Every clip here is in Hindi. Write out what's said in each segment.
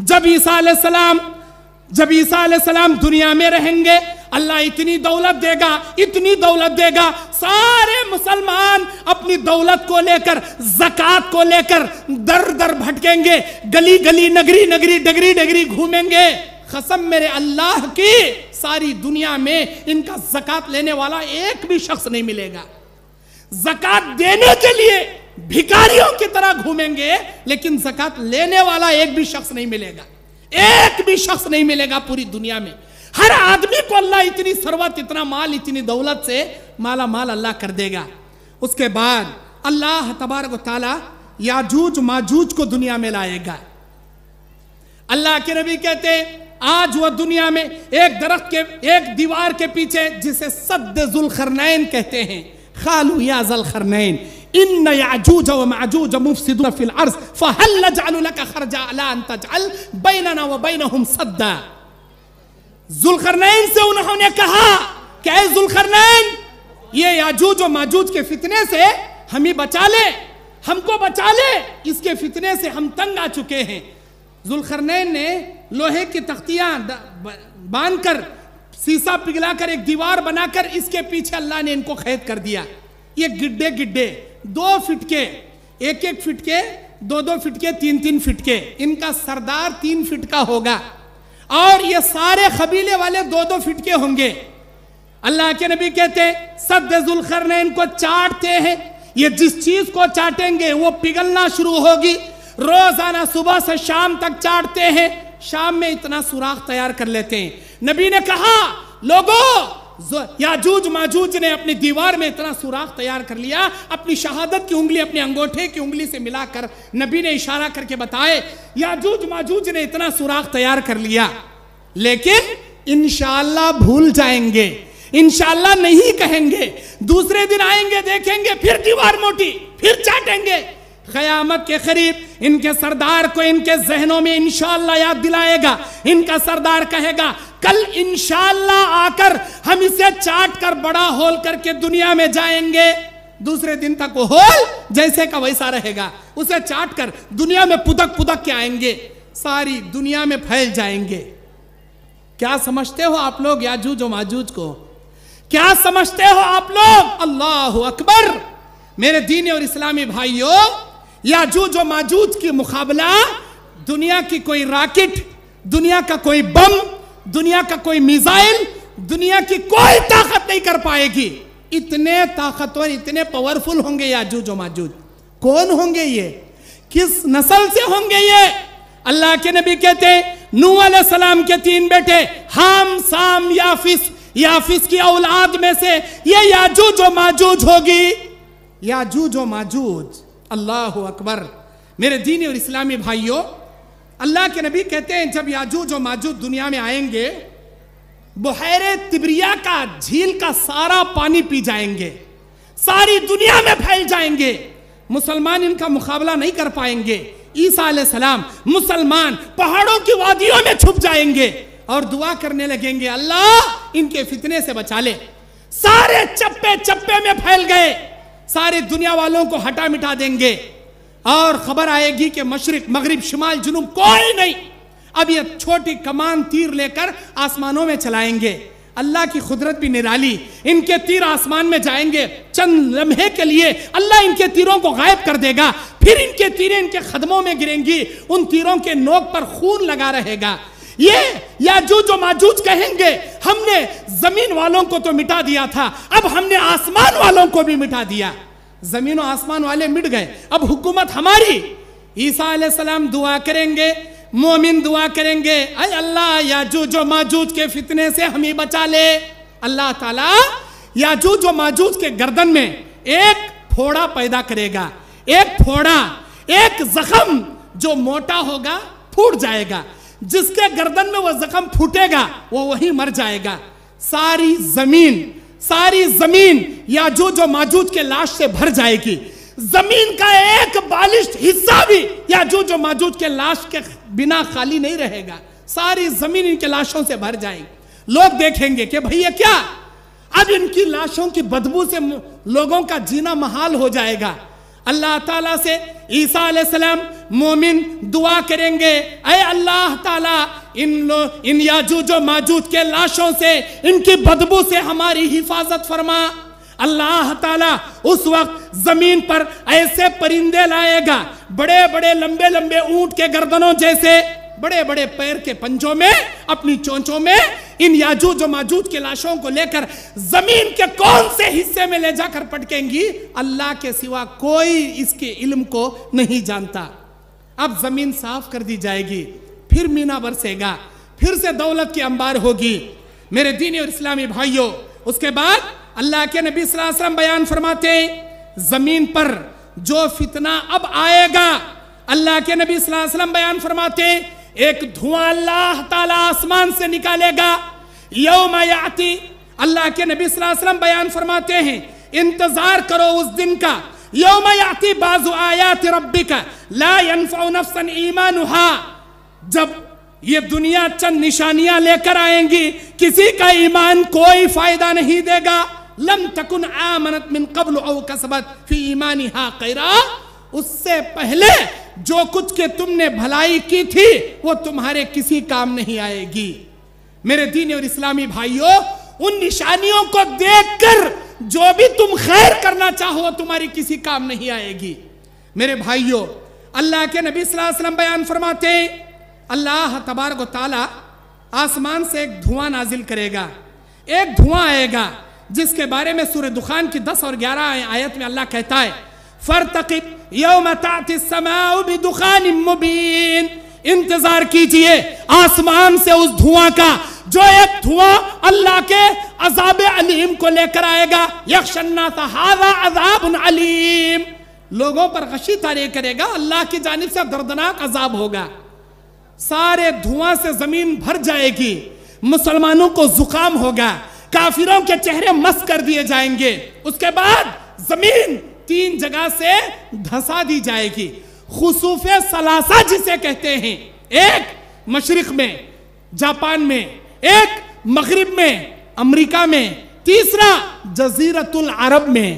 जब ईसा सलाम जब ईसा सलाम दुनिया में रहेंगे अल्लाह इतनी दौलत देगा इतनी दौलत देगा सारे मुसलमान अपनी दौलत को लेकर जक़ात को लेकर दर दर भटकेंगे गली गली नगरी नगरी डगरी डगरी घूमेंगे कसम मेरे अल्लाह की सारी दुनिया में इनका जक़ात लेने वाला एक भी शख्स नहीं मिलेगा जक़ात देने के लिए भिकारियों की तरह घूमेंगे लेकिन जकत लेने वाला एक भी शख्स नहीं मिलेगा एक भी शख्स नहीं मिलेगा पूरी दुनिया में हर आदमी को अल्लाह इतनी सरवत इतना माल इतनी दौलत से माला माल अल्लाह कर देगा उसके बाद अल्लाह तबारक ताला याजूज माजूज को दुनिया में लाएगा अल्लाह के नबी कहते आज वह दुनिया में एक दरख्त के एक दीवार के पीछे जिसे सद्द खरनैन कहते हैं खालू या जल खरनैन इन याजूज व माजूज मुफसिदून फिल अर्ज फहल नजअलु लक खरजा अला अन तजअल बैनना व बैनहुम सद्दा जुल्करनैन से उन्होंने कहा कि ए जुल्करनैन ये याजूज व माजूज के फितने से हम ही बचा ले हमको बचा ले इसके फितने से हम तंग आ चुके हैं जुल्करनैन ने लोहे की तख्तियां बांधकर शीशा पिघलाकर एक दीवार बनाकर इसके पीछे अल्लाह ने इनको कैद कर दिया ये गिड्डे गिड्डे दो फिट के एक एक फिट के दो दो फिट के तीन तीन फिट के इनका सरदार तीन फिट का होगा और ये सारे कबीले वाले दो दो फिट के होंगे अल्लाह के नबी कहते हैं सब जुलखर ने इनको चाटते हैं ये जिस चीज को चाटेंगे वो पिघलना शुरू होगी रोजाना सुबह से शाम तक चाटते हैं शाम में इतना सुराख तैयार कर लेते हैं नबी ने कहा लोगों याजूज माजूज ने अपनी दीवार में इतना सुराख तैयार कर लिया अपनी शहादत की उंगली अपने अंगूठे की उंगली से मिलाकर नबी ने इशारा करके बताए याजूज माजूज ने इतना सुराख तैयार कर लिया लेकिन इनशाला भूल जाएंगे इनशाला नहीं कहेंगे दूसरे दिन आएंगे देखेंगे फिर दीवार मोटी फिर चाटेंगे क़यामत के करीब इनके सरदार को इनके जहनों में इंशाला याद दिलाएगा इनका सरदार कहेगा कल इनशाला आकर हम इसे चाट कर बड़ा होल करके दुनिया में जाएंगे दूसरे दिन तक वो होल जैसे का वैसा रहेगा उसे चाट कर दुनिया में पुदक पुदक के आएंगे सारी दुनिया में फैल जाएंगे क्या समझते हो आप लोग याजूज और माजूज को क्या समझते हो आप लोग अल्लाह अकबर मेरे दीनी और इस्लामी भाइयों याजूज जो माजूज की मुकाबला दुनिया की कोई राकेट दुनिया का कोई बम दुनिया का कोई मिसाइल दुनिया की कोई ताकत नहीं कर पाएगी इतने ताकतवर इतने पावरफुल होंगे याजूज जो माजूज कौन होंगे ये किस नस्ल से होंगे ये अल्लाह के नबी कहते नू सलाम के तीन बेटे हाम साम याफिस याफिस की औलाद में से ये याजूज और माजूज होगी याजूज और माजूज अल्लाह अकबर मेरे दीनी और इस्लामी भाइयों अल्लाह के नबी कहते हैं जब याजूज और माजूज दुनिया में आएंगे बुहरे तिबरिया का झील का सारा पानी पी जाएंगे सारी दुनिया में फैल जाएंगे मुसलमान इनका मुकाबला नहीं कर पाएंगे ईसा सलाम मुसलमान पहाड़ों की वादियों में छुप जाएंगे और दुआ करने लगेंगे अल्लाह इनके फितने से बचा ले सारे चप्पे चप्पे में फैल गए सारे दुनिया वालों को हटा मिटा देंगे और खबर आएगी कि मशरक मगरब शुमाल जुनूब कोई नहीं अब ये छोटी कमान तीर लेकर आसमानों में चलाएंगे अल्लाह की खुदरत भी निराली इनके तीर आसमान में जाएंगे चंद लम्हे के लिए अल्लाह इनके तीरों को गायब कर देगा फिर इनके तीरें इनके खदमों में गिरेंगी उन तीरों के नोक पर खून लगा रहेगा ये याजूज माजूज कहेंगे हमने जमीन वालों को तो मिटा दिया था अब हमने आसमान वालों को भी मिटा दिया जमीन और आसमान वाले मिट गए अब हुकूमत हमारी ईसा सलाम दुआ करेंगे मोमिन दुआ करेंगे अरे अल्लाह याजूज जो माजूज के फितने से हमें बचा ले अल्लाह ताला याजूज माजूज के गर्दन में एक फोड़ा पैदा करेगा एक फोड़ा एक जख्म जो मोटा होगा फूट जाएगा जिसके गर्दन में वो जख्म फूटेगा वो वही मर जाएगा सारी जमीन सारी जमीन या जो जो माजूद के लाश से भर जाएगी जमीन का एक बालिश हिस्सा भी या जो जो माजूद के लाश के बिना खाली नहीं रहेगा सारी जमीन इनके लाशों से भर जाएगी लोग देखेंगे कि भैया क्या अब इनकी लाशों की बदबू से लोगों का जीना महाल हो जाएगा अल्लाह ताला से ईसा सलाम मोमिन दुआ करेंगे अय अल्लाह ताला इन लो इन याजूज माजूद के लाशों से इनकी बदबू से हमारी हिफाजत फरमा अल्लाह ताला उस वक्त जमीन पर ऐसे परिंदे लाएगा बड़े बड़े लंबे लंबे ऊंट के गर्दनों जैसे बड़े बड़े पैर के पंजों में अपनी चोंचों में इन याजूज और माजूज की लाशों को लेकर जमीन के कौन से हिस्से में ले जाकर पटकेंगी अल्लाह के सिवा कोई इसके इल्म को नहीं जानता अब जमीन साफ कर दी जाएगी फिर मीना बरसेगा फिर से दौलत की अंबार होगी मेरे दीनी और इस्लामी भाइयों उसके बाद अल्लाह के नबी वसल्लम बयान फरमाते हैं जमीन पर जो फितना अब आएगा अल्लाह के नबी वसल्लम बयान फरमाते हैं एक धुआं अल्लाह ताला आसमान से निकालेगा यौम याति अल्लाह के नबी वसल्लम बयान फरमाते हैं इंतजार करो उस दिन का यौम याति बाजू आयात रब्बी का लाफन ईमान जब ये दुनिया चंद निशानियां लेकर आएंगी किसी का ईमान कोई फायदा नहीं देगा लम तकुन आमनत मिन कबल औ कसबत फी ईमानी हा कैरा उससे पहले जो कुछ के तुमने भलाई की थी वो तुम्हारे किसी काम नहीं आएगी मेरे दीन और इस्लामी भाइयों उन निशानियों को देखकर जो भी तुम खैर करना चाहो तुम्हारी किसी काम नहीं आएगी मेरे भाइयों अल्लाह के नबी वसल्लम बयान फरमाते हैं अल्लाह तबारक ताला आसमान से एक धुआं नाजिल करेगा एक धुआं आएगा जिसके बारे में सूर्य दुखान की दस और ग्यारह आयत में अल्लाह कहता है फर तकीब यौम समाउ बिदुखान मुबीन इंतजार कीजिए आसमान से उस धुआं का जो एक धुआं अल्लाह के अजाब अलीम को लेकर आएगा यक्षन्ना था सहारा अजाब अलीम लोगों पर गशी तारी करेगा अल्लाह की जानिब से दर्दनाक अजाब होगा सारे धुआं से जमीन भर जाएगी मुसलमानों को जुकाम होगा काफिरों के चेहरे मस्त कर दिए जाएंगे उसके बाद जमीन तीन जगह से धसा दी जाएगी खसूफ सलासा जिसे कहते हैं एक मशरक में जापान में एक मगरब में अमरीका में तीसरा जजीरतुल अरब में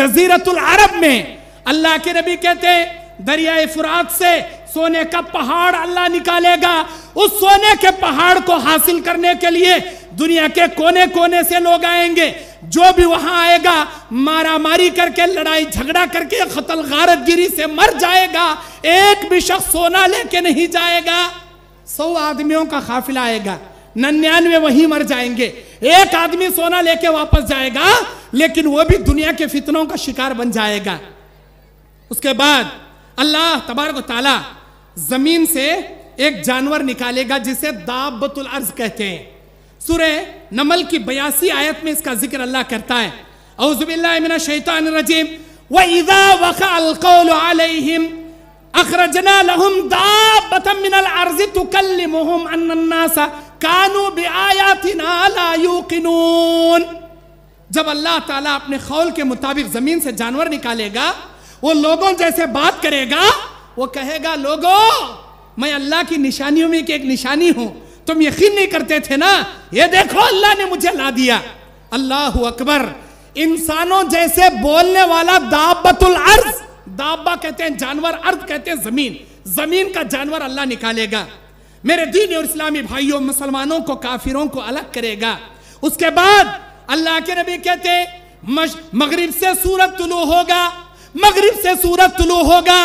जजीरतुल अरब में अल्लाह के नबी कहते हैं दरियाए फुरात से सोने का पहाड़ अल्लाह निकालेगा उस सोने के पहाड़ को हासिल करने के लिए दुनिया के कोने कोने से लोग आएंगे जो भी वहां आएगा मारा मारी करके लड़ाई झगड़ा करके खतल गिरी से मर जाएगा एक भी शख्स सोना लेके नहीं जाएगा सौ आदमियों का काफिला आएगा नन्यानवे वहीं मर जाएंगे एक आदमी सोना लेके वापस जाएगा लेकिन वो भी दुनिया के फितनों का शिकार बन जाएगा उसके बाद अल्लाह तबारक ताला जमीन से एक जानवर निकालेगा जिसे दाबतुल अर्ज कहते हैं सुरह नमल की बयासी आयत में इसका जिक्र अल्लाह करता है औजुबिल्ला शैतान रजीम वईदा अलैहिम अखरजना लहुम दाबतम मिनल अर्ज तुकल्लिमुहुम अन्नास कानू बिआयातिना ला यूकिनून जब अल्लाह ताला अपने खौल के मुताबिक जमीन से जानवर निकालेगा वो लोगों जैसे बात करेगा वो कहेगा लोगों मैं अल्लाह की निशानियों में एक निशानी हूं तुम यकीन नहीं करते थे ना ये देखो अल्लाह ने मुझे ला दिया अल्लाह अकबर इंसानों जैसे बोलने वाला दाबतुल अर्ज दाबा कहते हैं जानवर अर्ज कहते हैं जमीन जमीन का जानवर अल्लाह निकालेगा मेरे दीन और इस्लामी भाइयों मुसलमानों को काफिरों को अलग करेगा उसके बाद अल्लाह के नबी कहते मगरिब से सूरत तुलू होगा मगरिब से सूरत तुलू होगा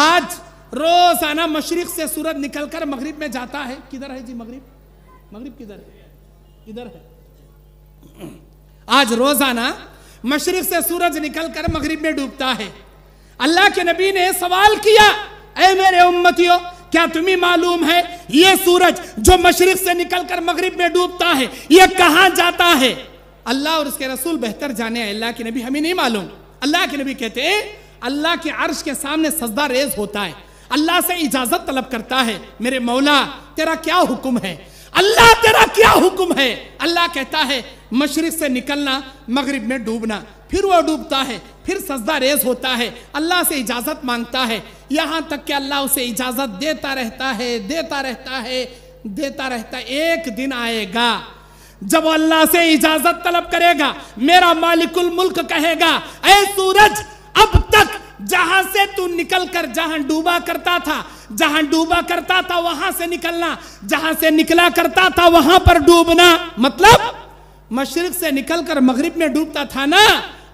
आज रोजाना मशरक से सूरज निकलकर मगरिब में जाता है किधर है जी मगरिब मगरिब किधर है इधर है आज रोजाना मशरक से सूरज निकलकर मगरिब में डूबता है अल्लाह के नबी ने सवाल किया ए मेरे उम्मतियों क्या तुम्हें मालूम है ये सूरज जो मशरक से निकलकर मगरिब में डूबता है ये कहा जाता है अल्लाह और उसके रसूल बेहतर जाने अल्लाह के नबी हमें नहीं मालूम अल्लाह के नबी कहते हैं अल्लाह के अर्श के सामने सजदा रेज होता है अल्लाह से इजाजत तलब करता है मेरे मौला तेरा क्या हुक्म है अल्लाह तेरा क्या हुक्म है अल्लाह कहता है मशरक से निकलना मगरिब में डूबना फिर वह डूबता है फिर सजदा रेज होता है अल्लाह से इजाज़त मांगता है यहाँ तक कि अल्लाह उसे इजाज़त देता रहता है देता रहता है देता रहता है एक दिन आएगा जब अल्लाह से इजाज़त तलब करेगा मेरा मालिकुल मुल्क कहेगा ए सूरज अब तक जहां से तू निकल कर जहां डूबा करता था जहां डूबा करता था वहां से निकलना जहां से निकला करता था वहां पर डूबना मतलब मशरक से निकलकर मगरिब में डूबता था ना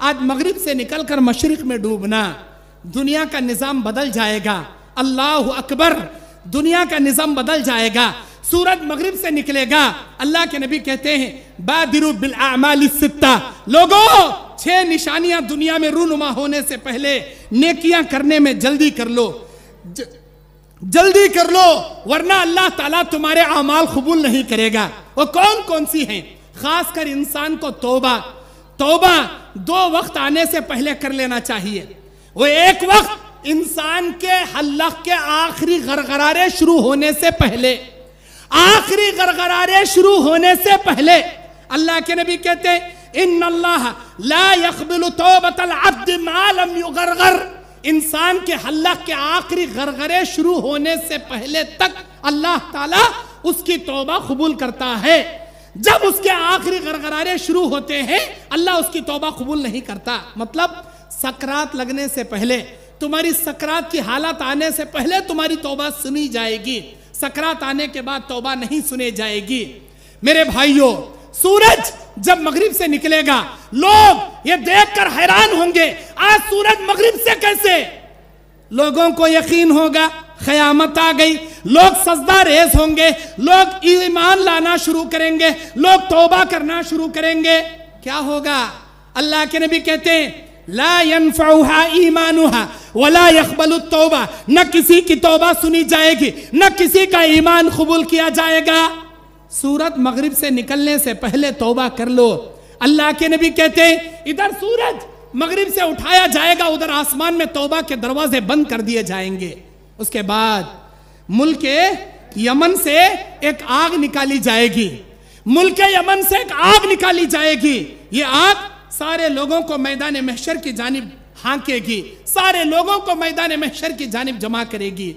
आज मगरिब से निकलकर मशरक में डूबना दुनिया का निजाम बदल जाएगा अल्लाह अकबर दुनिया का निजाम बदल जाएगा सूरज मगरिब से निकलेगा अल्लाह के नबी कहते हैं बादिरु बिल आमाल लोगों छह निशानियां दुनिया में रूनुमा होने से पहले नेकियां करने में जल्दी कर लो ज, जल्दी कर लो वरना अल्लाह ताला तुम्हारे अमाल कबूल नहीं करेगा वो कौन कौन सी हैं खासकर इंसान को तोबा तोबा दो वक्त आने से पहले कर लेना चाहिए वो एक वक्त इंसान के हल्ला के आखिरी गरगरारे शुरू होने से पहले आखिरी गरगरारे शुरू होने से पहले अल्लाह के नबी कहते हैं इन इंसान के हल्ला के आखिरी गरगरे शुरू होने से पहले तक अल्लाह ताला उसकी तोबा कबूल करता है जब उसके आखिरी गरगरारे शुरू होते हैं अल्लाह उसकी तोबा कबूल नहीं करता मतलब सकरात लगने से पहले तुम्हारी सकरात की हालत आने से पहले तुम्हारी तोबा सुनी जाएगी सकरात आने के बाद तोबा नहीं सुनी जाएगी मेरे भाइयों सूरज जब मगरिब से निकलेगा लोग ये देखकर हैरान होंगे आज सूरज मगरिब से कैसे लोगों को यकीन होगा खयामत आ गई लोग सजदा रेज होंगे लोग ईमान लाना शुरू करेंगे लोग तोबा करना शुरू करेंगे क्या होगा अल्लाह के नबी कहते हैं ला यनफाउहा ईमानुहा वला यकबल तोबा न किसी की तोबा सुनी जाएगी न किसी का ईमान कबूल किया जाएगा सूरत मगरिब से निकलने से पहले तोबा कर लो अल्लाह के नबी कहते हैं इधर सूरज मगरिब से उठाया जाएगा उधर आसमान में तोबा के दरवाजे बंद कर दिए जाएंगे उसके बाद मुल्क यमन से एक आग निकाली जाएगी मुल्क यमन से एक आग निकाली जाएगी ये आग सारे लोगों को मैदान महशर की जानब हाँकेगी सारे लोगों को मैदान महशर की जानब जमा करेगी